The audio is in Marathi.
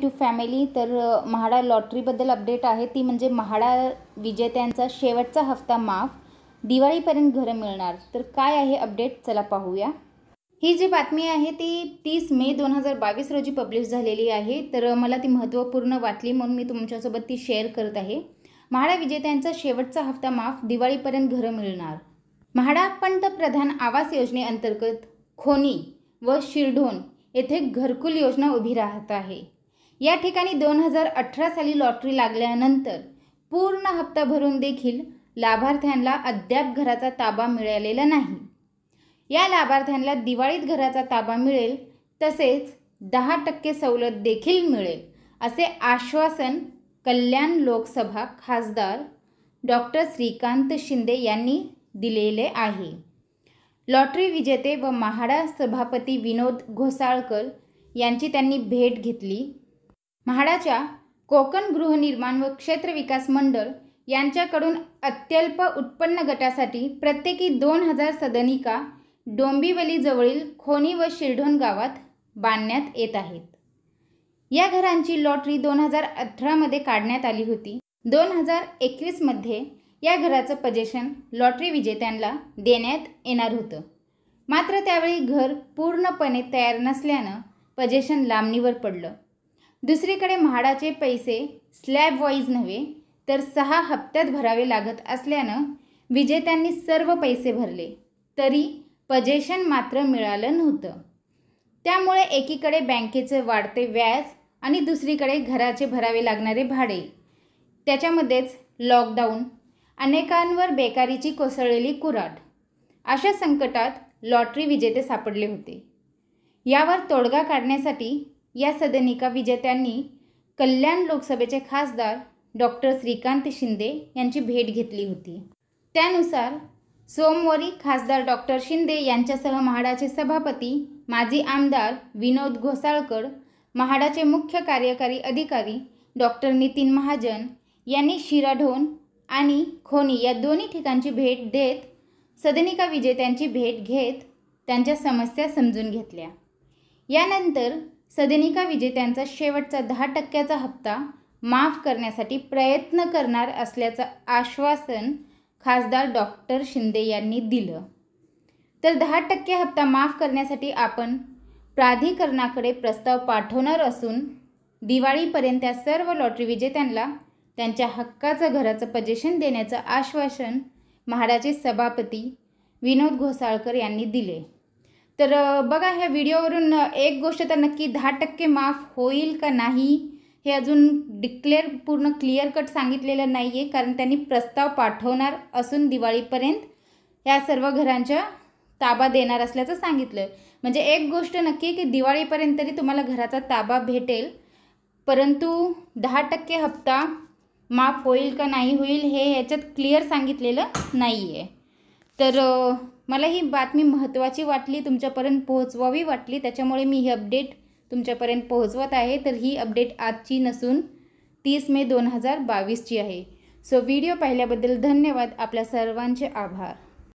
टू फॅमिली तर म्हाडा लॉटरीबद्दल अपडेट आहे ती म्हणजे म्हाडा विजेत्यांचा शेवटचा हप्ता माफ दिवाळीपर्यंत घरं मिळणार तर काय आहे अपडेट चला पाहूया ही जी बातमी आहे ती तीस मे दोन हजार बावीस रोजी पब्लिश झालेली आहे तर मला ती महत्त्वपूर्ण वाटली म्हणून मी तुमच्यासोबत ती शेअर करत आहे महाडा विजेत्यांचा शेवटचा हप्ता माफ दिवाळीपर्यंत घरं मिळणार म्हाडा पंतप्रधान आवास योजनेअंतर्गत खोनी व शिरढोण येथे घरकुल योजना उभी राहत आहे या ठिकाणी दोन हजार अठरा साली लॉटरी लागल्यानंतर पूर्ण हप्ता भरून देखील लाभार्थ्यांना अद्याप घराचा ताबा मिळालेला नाही या लाभार्थ्यांना दिवाळीत घराचा ताबा मिळेल तसेच दहा टक्के सवलत देखील मिळेल असे आश्वासन कल्याण लोकसभा खासदार डॉक्टर श्रीकांत शिंदे यांनी दिलेले आहे लॉटरी विजेते व महाडा सभापती विनोद घोसाळकर यांची त्यांनी भेट घेतली म्हाडाच्या कोकण गृहनिर्माण व क्षेत्र विकास मंडळ यांच्याकडून अत्यल्प उत्पन्न गटासाठी प्रत्येकी दोन हजार सदनिका डोंबिवलीजवळील खोनी व शिरढोण गावात बांधण्यात येत आहेत या घरांची लॉटरी दोन हजार अठरामध्ये काढण्यात आली होती दोन हजार एकवीसमध्ये या घराचं पजेशन लॉटरी विजेत्यांना देण्यात येणार होतं मात्र त्यावेळी घर पूर्णपणे तयार नसल्यानं पजेशन लांबणीवर पडलं दुसरीकडे म्हाडाचे पैसे स्लॅब वाईज नव्हे तर सहा हप्त्यात भरावे लागत असल्यानं विजेत्यांनी सर्व पैसे भरले तरी पजेशन मात्र मिळालं नव्हतं त्यामुळे एकीकडे बँकेचे वाढते व्याज आणि दुसरीकडे घराचे भरावे लागणारे भाडे त्याच्यामध्येच लॉकडाऊन अनेकांवर बेकारीची कोसळलेली कुराट अशा संकटात लॉटरी विजेते सापडले होते यावर तोडगा काढण्यासाठी या सदनिका विजेत्यांनी कल्याण लोकसभेचे खासदार डॉक्टर श्रीकांत शिंदे यांची भेट घेतली होती त्यानुसार सोमवारी खासदार डॉक्टर शिंदे यांच्यासह म्हाडाचे सभापती माजी आमदार विनोद घोसाळकर म्हाडाचे मुख्य कार्यकारी अधिकारी डॉक्टर नितीन महाजन यांनी शिराढोन आणि खोनी या दोन्ही ठिकाणची भेट देत सदनिका विजेत्यांची भेट घेत त्यांच्या समस्या समजून घेतल्या यानंतर सदनिका विजेत्यांचा शेवटचा दहा टक्क्याचा हप्ता माफ करण्यासाठी प्रयत्न करणार असल्याचं आश्वासन खासदार डॉक्टर शिंदे यांनी दिलं तर दहा टक्के हप्ता माफ करण्यासाठी आपण प्राधिकरणाकडे प्रस्ताव पाठवणार असून दिवाळीपर्यंत त्या सर्व लॉटरी विजेत्यांना त्यांच्या हक्काचं घराचं पजेशन देण्याचं आश्वासन म्हाडाचे सभापती विनोद घोसाळकर यांनी दिले तर बघा ह्या व्हिडिओवरून एक गोष्ट तर नक्की दहा टक्के माफ होईल का नाही हे अजून डिक्लेअर पूर्ण क्लिअर कट सांगितलेलं नाही आहे कारण त्यांनी प्रस्ताव पाठवणार असून दिवाळीपर्यंत ह्या सर्व घरांच्या ताबा देणार असल्याचं सांगितलं म्हणजे एक गोष्ट नक्की की दिवाळीपर्यंत तरी तुम्हाला घराचा ताबा भेटेल परंतु दहा टक्के हप्ता माफ होईल का नाही होईल हे ह्याच्यात क्लिअर सांगितलेलं नाही आहे तर मला ही बातमी महत्त्वाची वाटली तुमच्यापर्यंत पोहोचवावी वाटली त्याच्यामुळे मी ही अपडेट तुमच्यापर्यंत पोहोचवत आहे तर ही अपडेट आजची नसून तीस मे दोन हजार बावीसची आहे सो व्हिडिओ पाहिल्याबद्दल धन्यवाद आपल्या सर्वांचे आभार